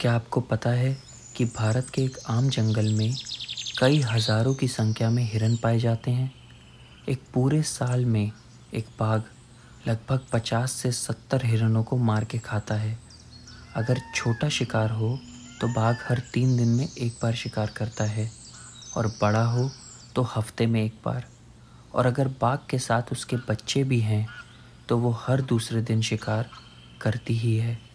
क्या आपको पता है कि भारत के एक आम जंगल में कई हज़ारों की संख्या में हिरन पाए जाते हैं एक पूरे साल में एक बाघ लगभग 50 से 70 हिरणों को मार के खाता है अगर छोटा शिकार हो तो बाघ हर तीन दिन में एक बार शिकार करता है और बड़ा हो तो हफ्ते में एक बार और अगर बाघ के साथ उसके बच्चे भी हैं तो वो हर दूसरे दिन शिकार करती ही है